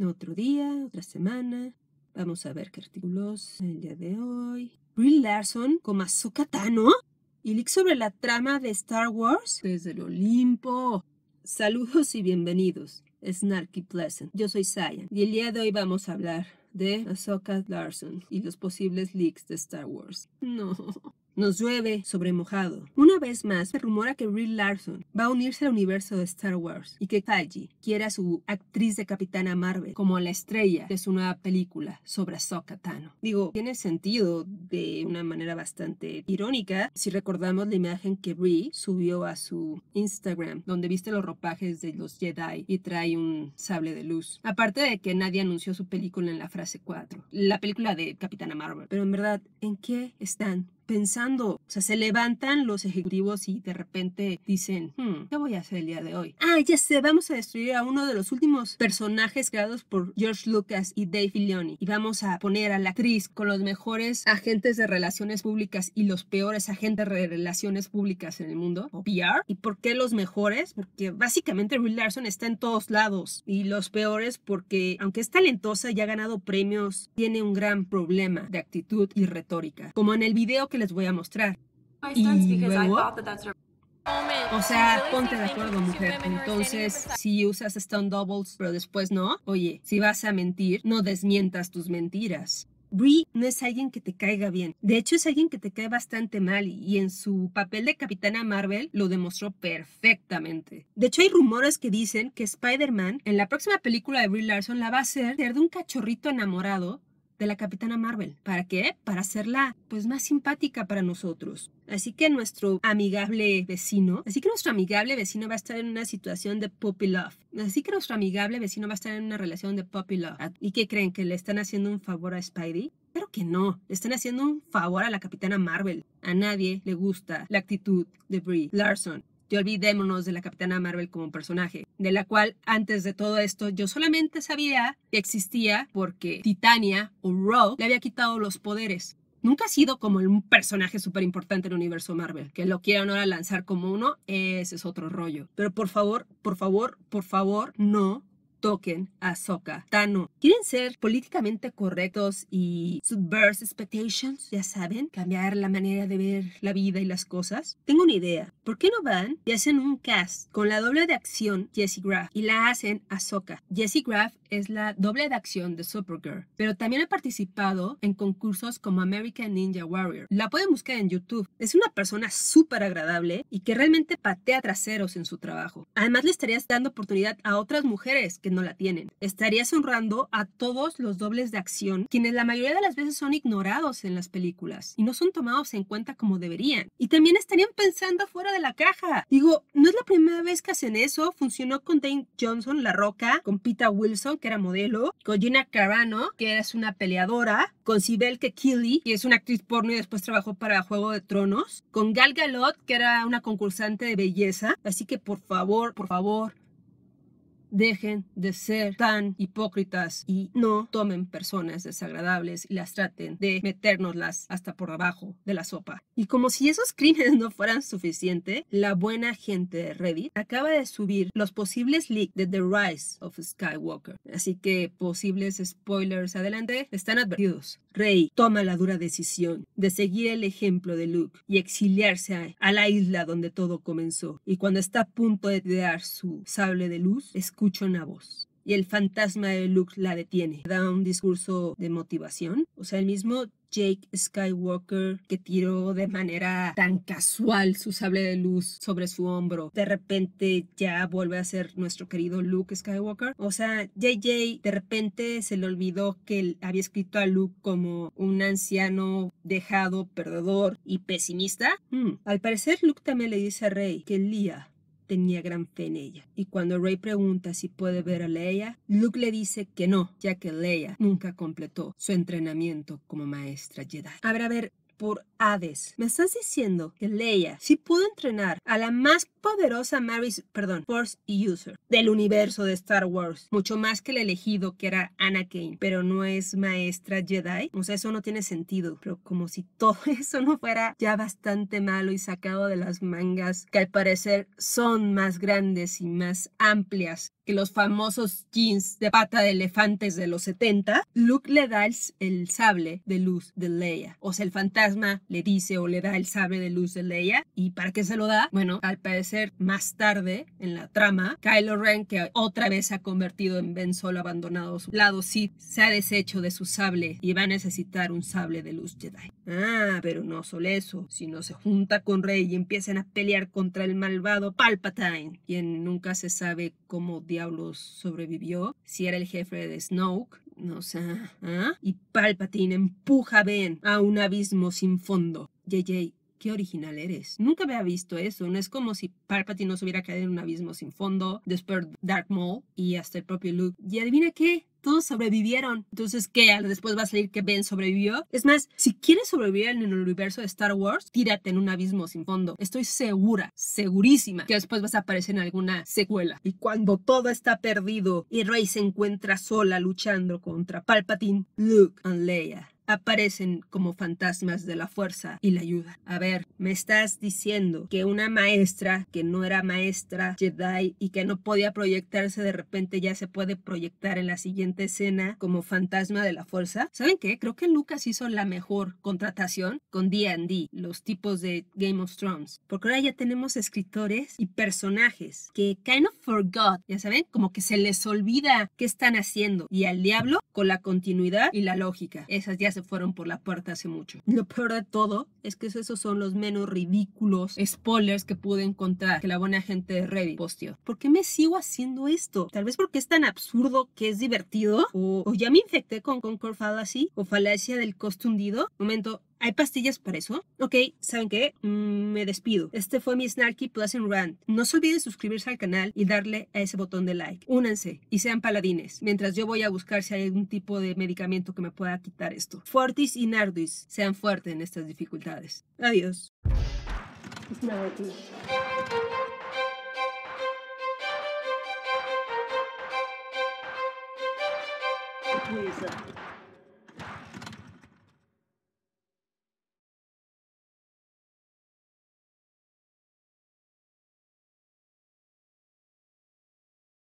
Otro día, otra semana. Vamos a ver qué artículos el día de hoy. ¿Brill Larson como Azuka Tano. Y leak sobre la trama de Star Wars desde el Olimpo. Saludos y bienvenidos. Snarky Pleasant. Yo soy Saiyan. y el día de hoy vamos a hablar de Ahsoka Larson y los posibles leaks de Star Wars. No. Nos llueve sobre mojado. Una vez más, se rumora que Brie Larson va a unirse al universo de Star Wars y que Kaji quiere a su actriz de Capitana Marvel como la estrella de su nueva película sobre Ahsoka Tano. Digo, tiene sentido de una manera bastante irónica si recordamos la imagen que Brie subió a su Instagram, donde viste los ropajes de los Jedi y trae un sable de luz. Aparte de que nadie anunció su película en la frase 4, la película de Capitana Marvel. Pero en verdad, ¿en qué están pensando, o sea, se levantan los ejecutivos y de repente dicen, hmm, ¿qué voy a hacer el día de hoy? Ah, ya sé, vamos a destruir a uno de los últimos personajes creados por George Lucas y Dave Filoni y vamos a poner a la actriz con los mejores agentes de relaciones públicas y los peores agentes de relaciones públicas en el mundo, o PR. ¿Y por qué los mejores? Porque básicamente Will Larson está en todos lados y los peores porque aunque es talentosa y ha ganado premios, tiene un gran problema de actitud y retórica. Como en el video que les voy a mostrar. Y luego... O sea, ponte de acuerdo, mujer. Entonces, si usas stone doubles, pero después no, oye, si vas a mentir, no desmientas tus mentiras. Brie no es alguien que te caiga bien. De hecho, es alguien que te cae bastante mal y en su papel de Capitana Marvel lo demostró perfectamente. De hecho, hay rumores que dicen que Spider-Man en la próxima película de Brie Larson la va a hacer ser de un cachorrito enamorado de la Capitana Marvel. ¿Para qué? Para hacerla pues más simpática para nosotros. Así que nuestro amigable vecino, así que nuestro amigable vecino va a estar en una situación de puppy love. Así que nuestro amigable vecino va a estar en una relación de puppy love. Ah, ¿Y qué creen? ¿Que le están haciendo un favor a Spidey? pero que no, le están haciendo un favor a la Capitana Marvel. A nadie le gusta la actitud de Brie Larson y olvidémonos de la Capitana Marvel como personaje, de la cual antes de todo esto yo solamente sabía que existía porque Titania o Rogue, le había quitado los poderes. Nunca ha sido como un personaje súper importante en el universo Marvel. Que lo quieran ahora lanzar como uno, ese es otro rollo. Pero por favor, por favor, por favor, no toquen a Soka Tano. ¿Quieren ser políticamente correctos y subverse expectations? Ya saben, cambiar la manera de ver la vida y las cosas. Tengo una idea. ¿Por qué no van y hacen un cast con la doble de acción Jessie Graff y la hacen a Soka? Jessie Graff es la doble de acción de Supergirl, pero también ha participado en concursos como American Ninja Warrior. La pueden buscar en YouTube. Es una persona súper agradable y que realmente patea traseros en su trabajo. Además, le estarías dando oportunidad a otras mujeres que no la tienen. Estarías honrando a todos los dobles de acción, quienes la mayoría de las veces son ignorados en las películas y no son tomados en cuenta como deberían. Y también estarían pensando fuera de la caja. Digo, no es la primera vez que hacen eso. Funcionó con Dane Johnson, La Roca, con Pita Wilson, que era modelo, con Gina Carano, que es una peleadora, con Sibel Kekili, que es una actriz porno y después trabajó para Juego de Tronos, con Gal Galot, que era una concursante de belleza. Así que por favor, por favor, dejen de ser tan hipócritas y no tomen personas desagradables y las traten de metérnoslas hasta por abajo de la sopa. Y como si esos crímenes no fueran suficientes la buena gente de Reddit acaba de subir los posibles leaks de The Rise of Skywalker. Así que posibles spoilers adelante están advertidos. Rey toma la dura decisión de seguir el ejemplo de Luke y exiliarse a la isla donde todo comenzó. Y cuando está a punto de tirar su sable de luz, escucha una voz y el fantasma de Luke la detiene. Da un discurso de motivación. O sea, el mismo Jake Skywalker que tiró de manera tan casual su sable de luz sobre su hombro, de repente ya vuelve a ser nuestro querido Luke Skywalker. O sea, JJ de repente se le olvidó que había escrito a Luke como un anciano dejado, perdedor y pesimista. Hmm, al parecer Luke también le dice a Rey que Lia tenía gran fe en ella. Y cuando Rey pregunta si puede ver a Leia, Luke le dice que no, ya que Leia nunca completó su entrenamiento como maestra Jedi. Habrá ver por Hades. ¿Me estás diciendo que Leia si pudo entrenar a la más poderosa Marys, perdón, Force User del universo de Star Wars, mucho más que el elegido que era Anakin, pero no es maestra Jedi? O sea, eso no tiene sentido, pero como si todo eso no fuera ya bastante malo y sacado de las mangas, que al parecer son más grandes y más amplias que los famosos jeans de pata de elefantes de los 70, Luke le da el, sable de luz de Leia. O sea, el fantasma le dice o le da el sable de luz de Leia. ¿Y para qué se lo da? Bueno, al parecer más tarde en la trama, Kylo Ren, que otra vez se ha convertido en Ben Solo abandonado a su lado Sí, se ha deshecho de su sable y va a necesitar un sable de luz Jedi. Ah, pero no solo eso, sino se junta con Rey y empiezan a pelear contra el malvado Palpatine, quien nunca se sabe cómo diablos sobrevivió, si era el jefe de Snoke, no sé, ¿ah? y Palpatine empuja a Ben a un abismo sin fondo. JJ, qué original eres. Nunca había visto eso. No es como si Palpatine no se hubiera caído en un abismo sin fondo, después Dark Maul y hasta el propio Luke. Y adivina qué, todos sobrevivieron. Entonces, ¿qué? Después va a salir que Ben sobrevivió. Es más, si quieres sobrevivir en el universo de Star Wars, tírate en un abismo sin fondo. Estoy segura, segurísima, que después vas a aparecer en alguna secuela. Y cuando todo está perdido y Rey se encuentra sola luchando contra Palpatine, Luke y Leia aparecen como fantasmas de la fuerza y la ayuda. A ver, me estás diciendo que una maestra que no era maestra Jedi y que no podía proyectarse de repente ya se puede proyectar en la siguiente escena como fantasma de la fuerza. ¿Saben qué? Creo que Lucas hizo la mejor contratación con D&D, los tipos de Game of Thrones, porque ahora ya tenemos escritores y personajes que kind of forgot, ya saben, como que se les olvida qué están haciendo y al diablo con la continuidad y la lógica. Esas ya se fueron por la puerta hace mucho. Lo peor de todo es que esos son los menos ridículos spoilers que pude encontrar que la buena gente de Reddit posteó. ¿Por qué me sigo haciendo esto? Tal vez porque es tan absurdo que es divertido o, ya me infecté con Concord Fallacy o falacia del costo hundido. Momento, ¿Hay pastillas para eso? Ok, ¿saben qué? Mm, me despido. Este fue mi Snarky Pleasant Rant. No se olviden suscribirse al canal y darle a ese botón de like. Únanse y sean paladines, mientras yo voy a buscar si hay algún tipo de medicamento que me pueda quitar esto. Fortis y Nardis, sean fuertes en estas dificultades. Adiós.